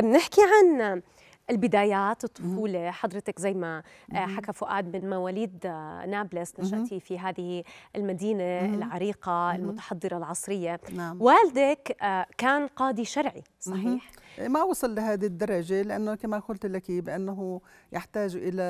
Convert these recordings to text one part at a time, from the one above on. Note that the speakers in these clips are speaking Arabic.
طيب نحكي عن البدايات الطفولة حضرتك زي ما آه، حكى فؤاد من مواليد آه، نابلس نشأتي في هذه المدينة العريقة المتحضرة العصرية نعم. والدك آه، كان قاضي شرعي صحيح؟ ما وصل لهذه الدرجة لأنه كما قلت لك بأنه يحتاج إلى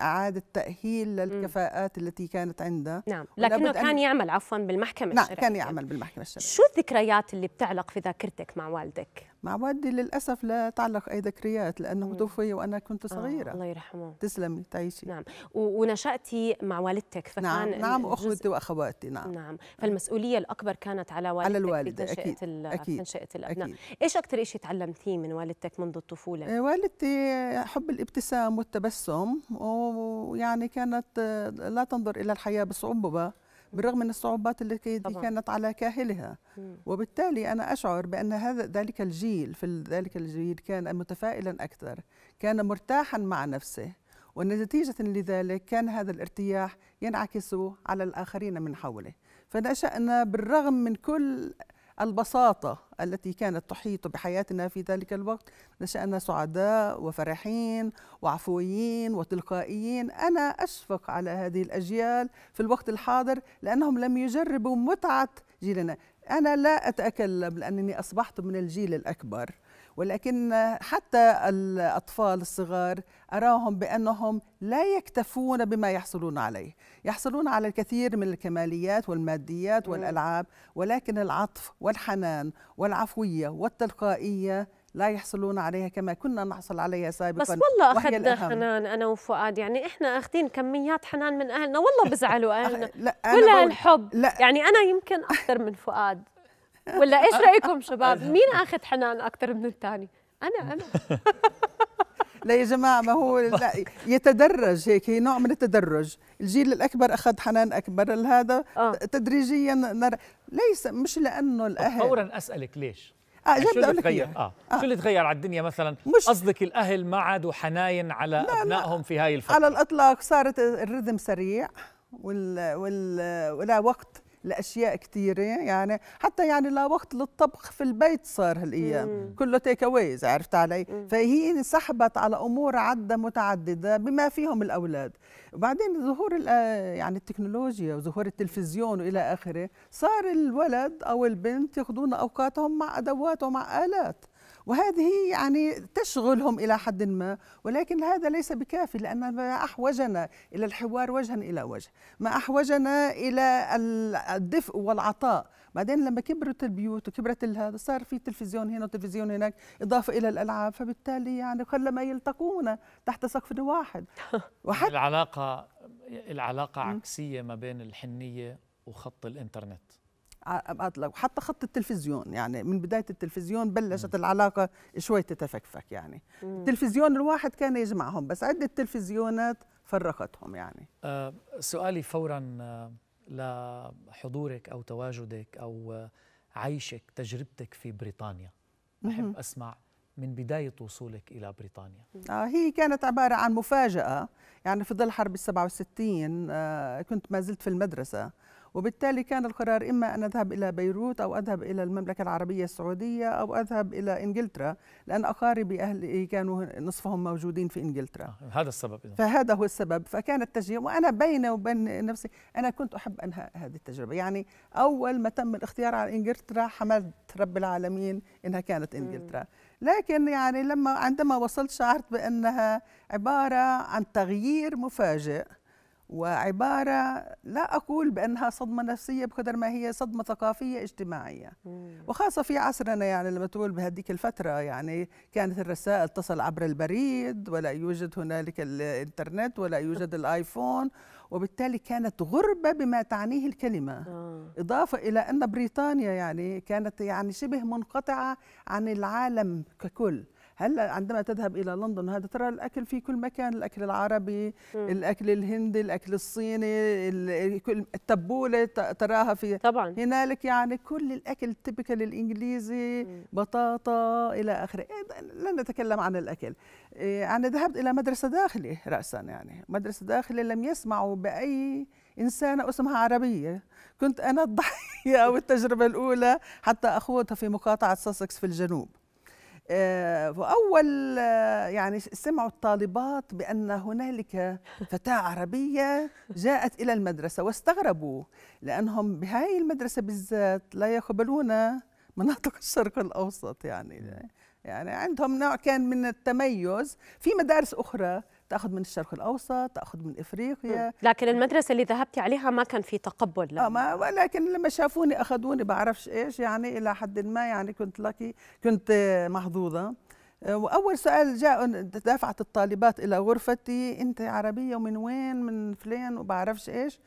إعادة تأهيل للكفاءات التي كانت عنده نعم لكنه كان أن... يعمل عفوا بالمحكمة نعم الشرعية. كان يعمل بالمحكمة الشرعية شو الذكريات اللي بتعلق في ذاكرتك مع والدك؟ مع والدي للأسف لا تعلق أي ذكريات لأنه توفي وأنا كنت آه، صغيرة آه الله يرحمه تسلمي تعيشي نعم ونشأتي مع والدتك فكان نعم نعم اخوتي وأخواتي نعم نعم فالمسؤولية الأكبر كانت على والدتك على الوالدة أكيد تنشئة الأبناء أكيد. إيش أكثر أكثر شيء تعلمتيه من والدتك منذ الطفولة؟ إيه، والدتي حب الابتسام والتبسم ويعني كانت آه، لا تنظر إلى الحياة بصعوبة بالرغم من الصعوبات التي طبعا. كانت على كاهلها وبالتالي أنا أشعر بأن هذا ذلك الجيل في ذلك الجيل كان متفائلا أكثر كان مرتاحا مع نفسه ونتيجة لذلك كان هذا الارتياح ينعكس على الآخرين من حوله فنشأنا بالرغم من كل البساطة التي كانت تحيط بحياتنا في ذلك الوقت نشأنا سعداء وفرحين وعفويين وتلقائيين أنا أشفق على هذه الأجيال في الوقت الحاضر لأنهم لم يجربوا متعة جيلنا أنا لا أتأكلم لأنني أصبحت من الجيل الأكبر ولكن حتى الأطفال الصغار أراهم بأنهم لا يكتفون بما يحصلون عليه يحصلون على الكثير من الكماليات والماديات والألعاب ولكن العطف والحنان والعفوية والتلقائية لا يحصلون عليها كما كنا نحصل عليها سابقا بس والله اخذنا حنان انا وفؤاد يعني احنا اخذين كميات حنان من اهلنا والله بزعلوا اهلنا لا كل الحب لا يعني انا يمكن اكثر من فؤاد ولا ايش رايكم شباب مين اخذ حنان اكثر من الثاني انا انا لا يا جماعه ما هو لا يتدرج هيك هي نوع من التدرج الجيل الاكبر اخذ حنان اكبر لهذا آه. تدريجيا نر... ليس مش لانه الاهل فورا اسالك ليش اه شو اللي تغير آه. آه. شو اللي تغير على الدنيا مثلا مش قصدك الاهل ما عادوا حناين على لا ابنائهم لا. في هاي الفتره على الاطلاق صارت الرذم سريع وال... وال... ولا وقت لاشياء كثيره يعني حتى يعني لا وقت للطبخ في البيت صار هالايام مم. كله تيك اويز عرفت علي مم. فهي انسحبت على امور عده متعدده بما فيهم الاولاد وبعدين ظهور يعني التكنولوجيا وظهور التلفزيون والى اخره صار الولد او البنت ياخذون اوقاتهم مع ادوات ومع الات وهذه يعني تشغلهم إلى حد ما ولكن هذا ليس بكافي لأن ما أحوجنا إلى الحوار وجها إلى وجه ما أحوجنا إلى الدفء والعطاء بعدين لما كبرت البيوت وكبرت هذا صار في تلفزيون هنا وتلفزيون هناك إضافة إلى الألعاب فبالتالي يعني ما يلتقون تحت سقف واحد وحتى العلاقة العلاقة عكسية ما بين الحنية وخط الإنترنت اطلق وحتى خط التلفزيون يعني من بدايه التلفزيون بلشت م. العلاقه شوي تتفكفك يعني م. التلفزيون الواحد كان يجمعهم بس عده تلفزيونات فرقتهم يعني أه سؤالي فورا آه، لحضورك او تواجدك او آه، عيشك تجربتك في بريطانيا بحب اسمع من بداية وصولك إلى بريطانيا آه هي كانت عبارة عن مفاجأة يعني في ظل حرب السبعة وستين آه كنت ما زلت في المدرسة وبالتالي كان القرار إما أن أذهب إلى بيروت أو أذهب إلى المملكة العربية السعودية أو أذهب إلى إنجلترا لأن أقاربي أهلي كانوا نصفهم موجودين في إنجلترا آه، هذا السبب إذن. فهذا هو السبب فكان التجربه وأنا بين وبين نفسي أنا كنت أحب أنهاء هذه التجربة يعني أول ما تم الاختيار على إنجلترا حمدت رب العالمين إنها كانت إنجلترا م. لكن يعني لما عندما وصلت شعرت بأنها عبارة عن تغيير مفاجئ وعبارة لا أقول بأنها صدمة نفسية بقدر ما هي صدمة ثقافية اجتماعية وخاصة في عصرنا يعني لما تقول بهذيك الفترة يعني كانت الرسائل تصل عبر البريد ولا يوجد هنالك الإنترنت ولا يوجد الآيفون وبالتالي كانت غربة بما تعنيه الكلمة آه. إضافة إلى أن بريطانيا يعني كانت يعني شبه منقطعة عن العالم ككل هلا عندما تذهب الى لندن هذا ترى الاكل في كل مكان الاكل العربي م. الاكل الهندي الاكل الصيني التبوله تراها في طبعا هنالك يعني كل الاكل التبكل الانجليزي م. بطاطا الى اخره لن نتكلم عن الاكل إيه، انا ذهبت الى مدرسه داخلي راسا يعني مدرسه داخلي لم يسمعوا باي إنسانة اسمها عربية كنت أنا الضحية أو التجربة الأولى حتى أخوضها في مقاطعة ساسكس في الجنوب آه، وأول آه، يعني سمعوا الطالبات بأن هنالك فتاة عربية جاءت إلى المدرسة واستغربوا لأنهم بهاي المدرسة بالذات لا يقبلون مناطق الشرق الأوسط يعني يعني عندهم نوع كان من التميز في مدارس أخرى تاخذ من الشرق الاوسط تاخذ من افريقيا لكن المدرسه اللي ذهبتي عليها ما كان في تقبل لا آه ما لما شافوني اخذوني بعرفش ايش يعني الى حد ما يعني كنت لكي كنت محظوظه آه، واول سؤال جاء دفعت الطالبات الى غرفتي انت عربيه ومن وين من فلان وبعرفش ايش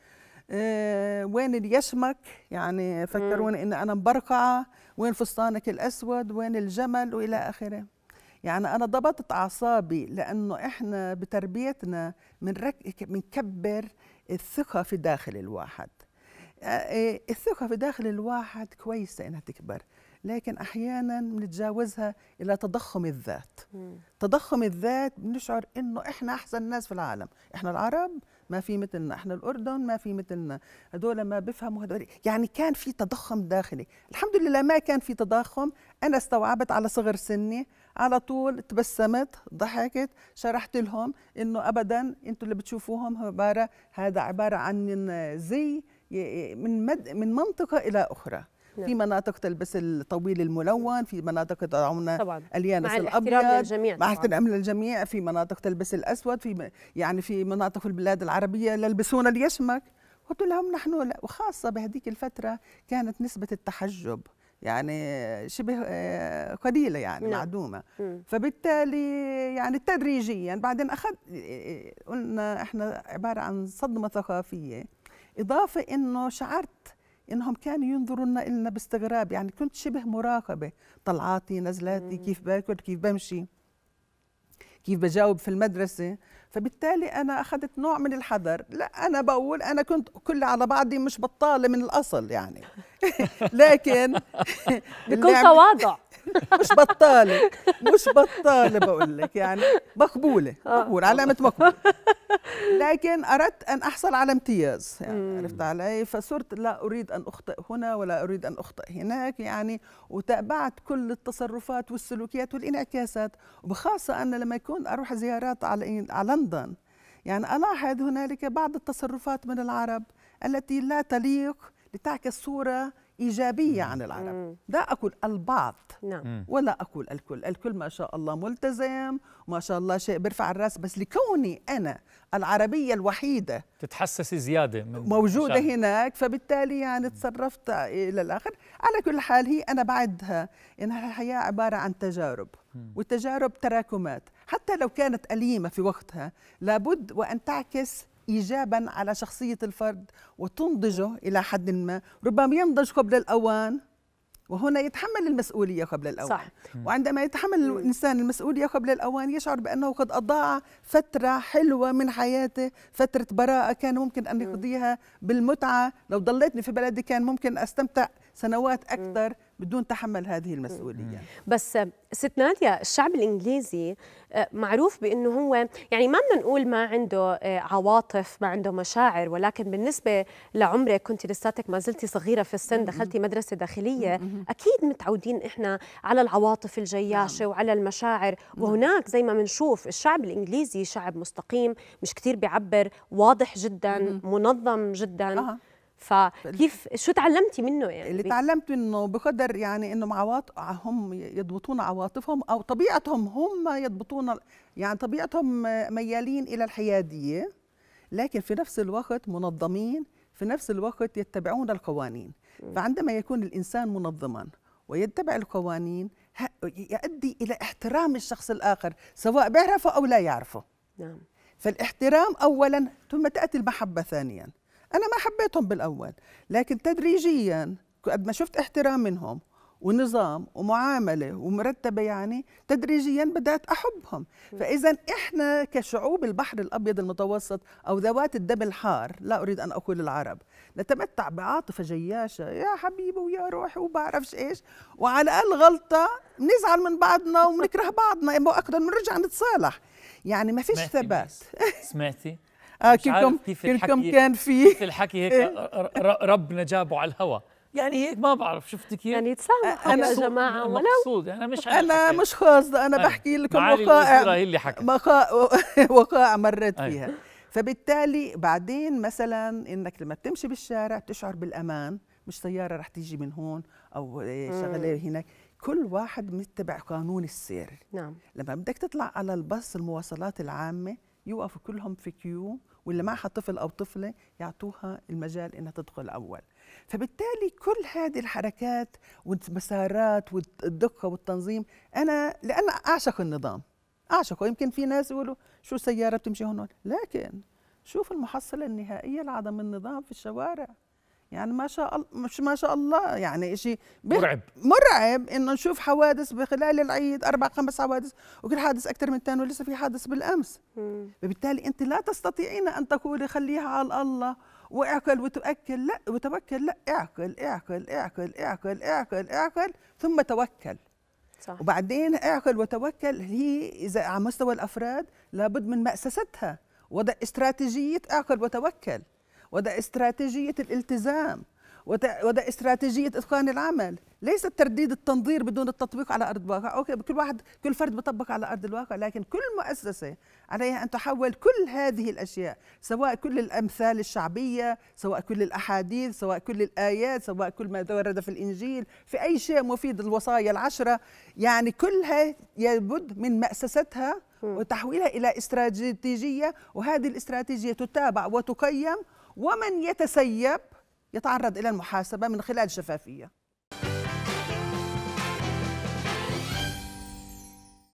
أه وين اليشمك يعني فكروني ان انا مبرقعه وين فستانك الاسود وين الجمل والى اخره يعني أنا ضبطت أعصابي لأنه إحنا بتربيتنا بنكبر الثقة في داخل الواحد آه، إيه، الثقة في داخل الواحد كويسة إنها تكبر لكن أحيانا بنتجاوزها إلى تضخم الذات تضخم الذات بنشعر إنه إحنا أحسن ناس في العالم إحنا العرب ما في مثلنا احنا الاردن ما في مثلنا هذول ما بيفهموا هذول يعني كان في تضخم داخلي الحمد لله ما كان في تضخم انا استوعبت على صغر سني على طول تبسمت ضحكت شرحت لهم انه ابدا انتم اللي بتشوفوهم عباره هذا عباره عن زي من مد من منطقه الى اخرى نعم. في مناطق تلبس الطويل الملون في مناطق تضعون اليانس مع الابيض للجميع مع احترام للجميع في مناطق تلبس الاسود في يعني في مناطق في البلاد العربيه يلبسون اليشمك قلت لهم نحن لا وخاصه بهذيك الفتره كانت نسبه التحجب يعني شبه آه، قليله يعني نعم. معدومه فبالتالي يعني تدريجيا بعدين اخذ آه، آه، قلنا احنا عباره عن صدمه ثقافيه اضافه انه شعرت انهم كانوا ينظروا لنا باستغراب يعني كنت شبه مراقبه طلعاتي نزلاتي كيف باكل كيف بمشي كيف بجاوب في المدرسة فبالتالي أنا أخذت نوع من الحذر لا أنا بقول أنا كنت كل على بعضي مش بطالة من الأصل يعني لكن بكل تواضع مش بطاله مش بطاله بقول لك يعني مقبوله آه. مقبول علامه مقبول لكن اردت ان احصل على امتياز يعني عرفت علي فصرت لا اريد ان اخطئ هنا ولا اريد ان اخطئ هناك يعني وتابعت كل التصرفات والسلوكيات والانعكاسات وبخاصه انا لما يكون اروح زيارات على لندن يعني الاحظ هنالك بعض التصرفات من العرب التي لا تليق لتعكس صوره إيجابية عن العرب لا أقول البعض نعم. ولا أقول الكل الكل ما شاء الله ملتزم ما شاء الله شيء برفع الرأس بس لكوني أنا العربية الوحيدة تتحسسي زيادة من موجودة شعب. هناك فبالتالي يعني تصرفت إلى الآخر على كل حال هي أنا بعدها إنها الحياة عبارة عن تجارب والتجارب تراكمات حتى لو كانت أليمة في وقتها لابد وأن تعكس ايجابا على شخصيه الفرد وتنضجه الى حد ما ربما ينضج قبل الاوان وهنا يتحمل المسؤوليه قبل الاوان صح. وعندما يتحمل الانسان المسؤوليه قبل الاوان يشعر بانه قد اضاع فتره حلوه من حياته فتره براءه كان ممكن ان يقضيها بالمتعه لو ضليتني في بلدي كان ممكن استمتع سنوات أكثر بدون تحمل هذه المسؤوليه بس ست ناديا الشعب الانجليزي آه، معروف بانه هو يعني ما بدنا نقول ما عنده آه، عواطف ما عنده مشاعر ولكن بالنسبه لعمرك كنت لساتك ما زلتي صغيره في السن دخلتي مدرسه داخليه اكيد متعودين احنا على العواطف الجياشه نعم. وعلى المشاعر نعم. وهناك زي ما بنشوف الشعب الانجليزي شعب مستقيم مش كثير بيعبر واضح جدا منظم جدا فكيف شو تعلمتي منه يعني اللي تعلمت منه بقدر يعني انه مع هم يضبطون عواطفهم او طبيعتهم هم يضبطون يعني طبيعتهم ميالين الى الحياديه لكن في نفس الوقت منظمين في نفس الوقت يتبعون القوانين فعندما يكون الانسان منظما ويتبع القوانين يؤدي الى احترام الشخص الاخر سواء بيعرفه او لا يعرفه نعم فالاحترام اولا ثم تاتي المحبه ثانيا انا ما حبيتهم بالاول لكن تدريجيا قد ما شفت احترام منهم ونظام ومعامله ومرتبه يعني تدريجيا بدات احبهم فاذا احنا كشعوب البحر الابيض المتوسط او ذوات الدم الحار لا اريد ان اقول العرب نتمتع بعاطفه جياشه يا حبيبي ويا روحي وبعرفش ايش وعلى الاقل غلطه بنزعل من بعضنا وبنكره بعضنا اما اقدر نرجع نتصالح يعني ما فيش ثبات سمعتي آه كلكم كيف كلكم كان في في الحكي هيك إيه. ربنا جابه على الهواء يعني هيك ما بعرف شفت كيف يعني تسامحوا يا جماعه مقصود يعني انا مش انا مش قاصده أيوه. انا بحكي لكم وقائع هي اللي حكت وقائع مريت أيوه. فيها فبالتالي بعدين مثلا انك لما بتمشي بالشارع بتشعر بالامان مش سياره رح تيجي من هون او إيه، شغله هناك كل واحد متبع قانون السير نعم لما بدك تطلع على الباص المواصلات العامه يوقفوا كلهم في كيو واللي معها طفل او طفله يعطوها المجال انها تدخل اول فبالتالي كل هذه الحركات والمسارات والدقه والتنظيم انا لان اعشق النظام اعشقه يمكن في ناس يقولوا شو سياره بتمشي هون لكن شوف المحصله النهائيه لعدم النظام في الشوارع يعني ما شاء الله مش ما شاء الله يعني شيء مرعب مرعب انه نشوف حوادث بخلال العيد اربع خمس حوادث وكل حادث اكثر من ثاني ولسه في حادث بالامس وبالتالي فبالتالي انت لا تستطيعين ان تقولي خليها على الله واعقل وتؤكل لا وتوكل لا اعقل اعقل اعقل اعقل اعقل اعقل ثم توكل صح. وبعدين اعقل وتوكل هي اذا على مستوى الافراد لابد من مأسستها وضع استراتيجيه اعقل وتوكل وده استراتيجية الالتزام وده استراتيجية إتقان العمل ليس الترديد التنظير بدون التطبيق على أرض الواقع أوكي كل واحد كل فرد بطبق على أرض الواقع لكن كل مؤسسة عليها أن تحول كل هذه الأشياء سواء كل الأمثال الشعبية سواء كل الأحاديث سواء كل الآيات سواء كل ما ورد في الإنجيل في أي شيء مفيد الوصايا العشرة يعني كلها يبد من مأسستها وتحويلها إلى استراتيجية وهذه الاستراتيجية تتابع وتقيم ومن يتسيب يتعرض إلى المحاسبة من خلال شفافية